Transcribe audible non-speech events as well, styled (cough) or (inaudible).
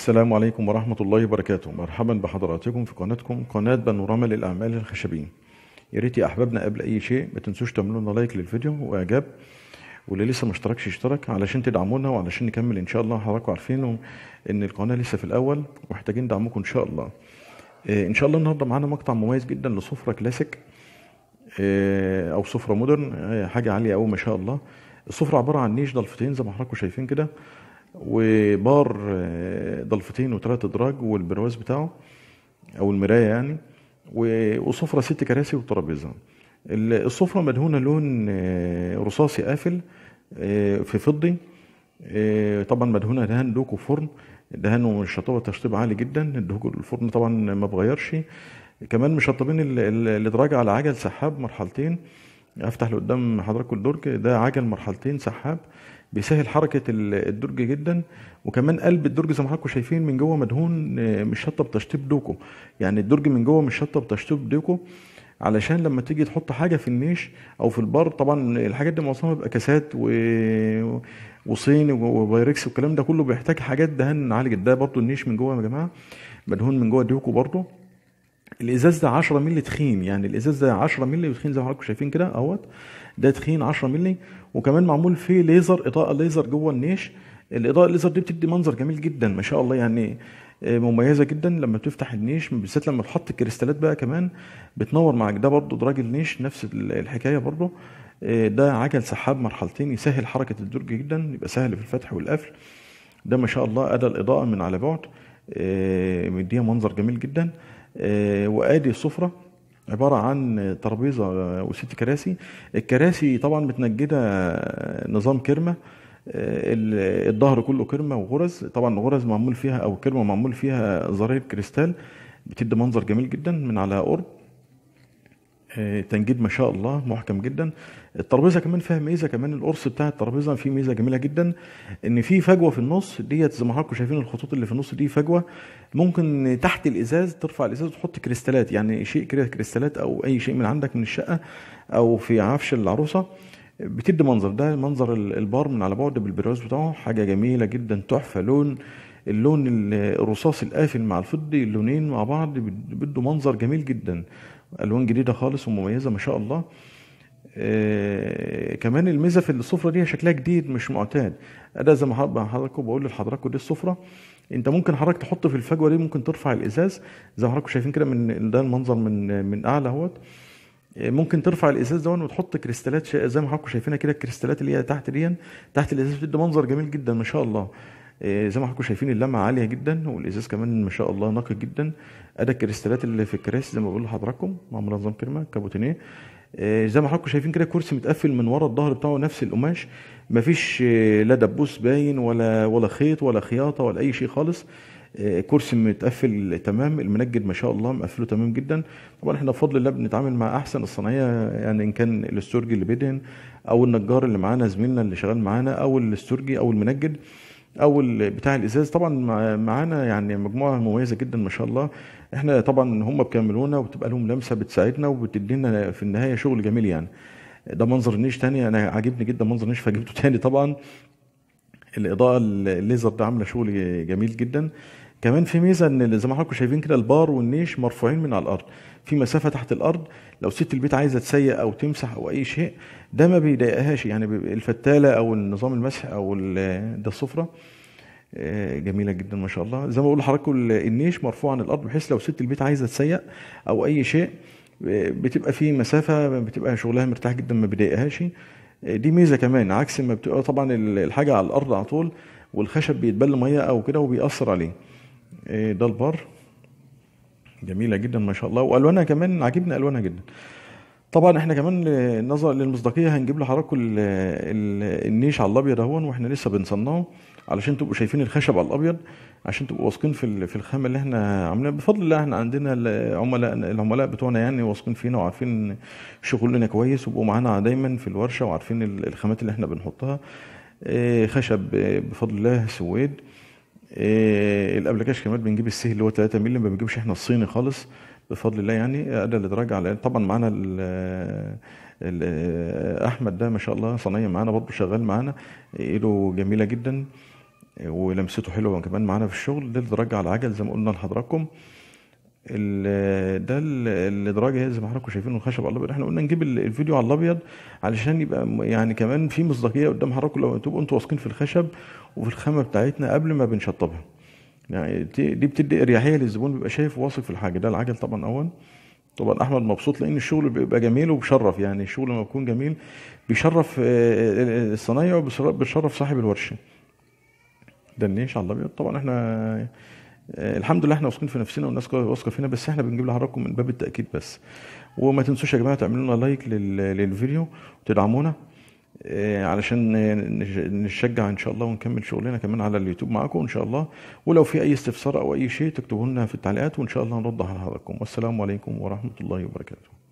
السلام عليكم ورحمة الله وبركاته مرحبا بحضراتكم في قناتكم قناة بانوراما للأعمال الخشبين يا ريت يا أحبابنا قبل أي شيء ما تنسوش تعملوا لنا لايك للفيديو وإعجاب واللي لسه ما اشتركش يشترك علشان تدعمونا وعلشان نكمل إن شاء الله حضراتكم عارفين إن القناة لسه في الأول ومحتاجين دعمكم إن شاء الله آه، إن شاء الله النهاردة معانا مقطع مميز جدا لسفرة كلاسيك آه، أو سفرة مودرن آه، حاجة عالية أوي ما شاء الله السفرة عبارة عن نيش ضلفتين زي ما حضراتكم شايفين كده وبار آه، ضلفتين وثلاث ادراج والبرواز بتاعه او المرايه يعني وسفره ست كراسي وترابيزه السفره مدهونه لون آه، رصاصي قافل آه، في فضي طبعا مدهونه دهان دوك وفرن دهان ومشطبه تشطيب عالي جدا الفرن طبعا ما اتغيرش كمان مشطبين الادراج على عجل سحاب مرحلتين افتح لقدام حضراتكم الدرج ده عجل مرحلتين سحاب بيسهل حركه الدرج جدا وكمان قلب الدرج زي ما حضراتكم شايفين من جوه مدهون آه، مش شطه تشطيب دوكو يعني الدرج من جوه مش شطه تشطيب دوكو علشان لما تيجي تحط حاجه في النيش او في البر طبعا الحاجات دي معظمها بيبقى كاسات و... وصين وبايركس والكلام ده كله بيحتاج حاجات دهن عالي جدا ده برضه النيش من جوه يا جماعه مدهون من جوه الدوكو برضو الازاز ده 10 مللي تخين يعني الازاز ده 10 مللي وتخين زي ما حضراتكم شايفين كده اهوت ده تخين 10 مللي وكمان معمول فيه ليزر اضاءه ليزر جوه النيش الاضاءه الليزر دي بتدي منظر جميل جدا ما شاء الله يعني آه، مميزه جدا لما بتفتح النيش بالذات لما تحط الكريستالات بقى كمان بتنور معاك ده برضو دراج النيش نفس الحكايه برضو آه، ده عجل سحاب مرحلتين يسهل حركه الدرج جدا يبقى سهل في الفتح والقفل ده ما شاء الله ادى الاضاءه من على بعد آه، مديها منظر جميل جدا آه، وادي السفره عبارة عن ترابيزة وست كراسي الكراسي طبعا متنجدة نظام كرمة آه، الظهر كله كرمة وغرز طبعا غرز معمول فيها أو كرمة معمول فيها زراير كريستال بتدي منظر جميل جدا من على قرب آه، تنجيد ما شاء الله محكم جدا الترابيزه كمان فيها ميزه كمان القرص بتاع الترابيزه فيه ميزه جميله جدا ان في فجوه في النص ديت زي ما حضراتكم شايفين الخطوط اللي في النص دي فجوه ممكن تحت الازاز ترفع الازاز وتحط كريستالات يعني شيء كده كريستالات او اي شيء من عندك من الشقه او في عفش العروسه بتدي منظر ده منظر البار من على بعد بالبراز بتاعه حاجه جميله جدا تحفه لون اللون الرصاص القافل مع الفضي اللونين مع بعض بده منظر جميل جدا الوان جديده خالص ومميزه ما شاء الله آه كمان الميزه في السفره دي شكلها جديد مش معتاد انا زي ما حضراتكم بقول لحضراتكم دي السفره انت ممكن حضرتك تحط في الفجوه دي ممكن ترفع الازاز زي ما حضراتكم شايفين كده من ده المنظر من من اعلى اهوت آه، ممكن ترفع الازاز ده وتحط كريستالات زي ما حضراتكم شايفينها كده الكريستالات اللي هي تحت دي تحت الازاز بتدي منظر جميل جدا ما شاء الله آه، زي ما حضراتكم شايفين اللمعه عاليه جدا والازاز كمان ما شاء الله نقي جدا ادى الكريستالات اللي في الكراسي زي ما بقول لحضراتكم معموله نظام كريمه كابوتينيه آه، زي ما حضراتكم شايفين كده كرسي متقفل من ورا الظهر بتاعه نفس القماش مفيش آه، لا دبوس باين ولا ولا خيط ولا خياطه ولا اي شيء خالص كرسي متقفل تمام المنجد ما شاء الله مقفله تمام جدا طبعا احنا بفضل الله بنتعامل مع احسن الصناعيه يعني ان كان الاستورجي اللي بيدهن او النجار اللي معانا زميلنا اللي شغال معانا او الاستورجي او المنجد اول بتاع الازاز طبعا معانا يعني مجموعه مميزه جدا ما شاء الله احنا طبعا هم بيكملونا وبتبقى لهم لمسه بتساعدنا وبتدينا في النهايه شغل جميل يعني ده منظر النيش تاني انا عاجبني جدا منظر النيش فجبته (laughs) تاني طبعا الاضاءه الليزر ده عامله شغل جميل جدا كمان في ميزه ان زي ما حضراتكم شايفين كده البار والنيش مرفوعين من على الارض في مسافه تحت الارض لو ست البيت عايزه تسيق او تمسح او اي شيء ده ما بيضايقهاش يعني الفتاله او النظام المسح او ده السفره آه، جميله جدا ما شاء الله زي ما بقول لحضراتكم النيش مرفوع عن الارض بحيث لو ست البيت عايزه تسيق او اي شيء آه، بتبقى في مسافه بتبقى شغلها مرتاح جدا ما بيضايقهاش آه، دي ميزه كمان عكس ما بتبقى طبعا الحاجه على الارض على طول والخشب بيتبل ميه او كده وبيأثر عليه ده البار جميله جدا ما شاء الله والوانها كمان عاجبني الوانها جدا طبعا احنا كمان نظرا للمصداقيه هنجيب لحضراتكم النيش على الابيض اهون واحنا لسه بنصنعه علشان تبقوا شايفين الخشب على الابيض عشان تبقوا واثقين في في الخامه اللي احنا عاملينها بفضل الله احنا عندنا العملاء العملاء بتوعنا يعني واثقين فينا وعارفين شغلنا كويس وبقوا معانا دايما في الورشه وعارفين الخامات اللي احنا بنحطها آه، خشب آه، بفضل الله سويد إيه، الابلكيشن كمان بنجيب السهل اللي هو 3 مللي ما بنجيبش احنا الصيني خالص بفضل الله يعني ادى لدرجه على طبعا معانا احمد ده ما شاء الله صنايع معانا برضه شغال معانا ايده جميله جدا ولمسته حلوه كمان معانا في الشغل ده لدرجه على عجل زي ما قلنا لحضراتكم ال ده الادراج هي زي ما حضراتكم شايفينه الخشب على الابيض احنا قلنا نجيب الفيديو على الابيض علشان يبقى يعني كمان في مصداقيه قدام حضراتكم لو تبقوا انتوا واثقين في الخشب وفي الخامه بتاعتنا قبل ما بنشطبها يعني دي بتدي اريحيه للزبون بيبقى شايف واثق في الحاجه ده العجل طبعا اول طبعا احمد مبسوط لان الشغل بيبقى جميل وبشرف يعني الشغل لما بيكون جميل بيشرف آه، آه، آه، الصنايع وبيشرف صاحب الورشه ده النيش على الابيض طبعا احنا آه، الحمد لله احنا واثقين في نفسنا والناس واثقه فينا بس احنا بنجيب لحضراتكم من باب التاكيد بس وما تنسوش يا جماعه تعملوا لنا لايك للفيديو وتدعمونا آه، علشان نشجع ان شاء الله ونكمل شغلنا كمان على اليوتيوب معاكم ان شاء الله ولو في اي استفسار او اي شيء تكتبوا لنا في التعليقات وان شاء الله نرد على حضراتكم والسلام عليكم ورحمه الله وبركاته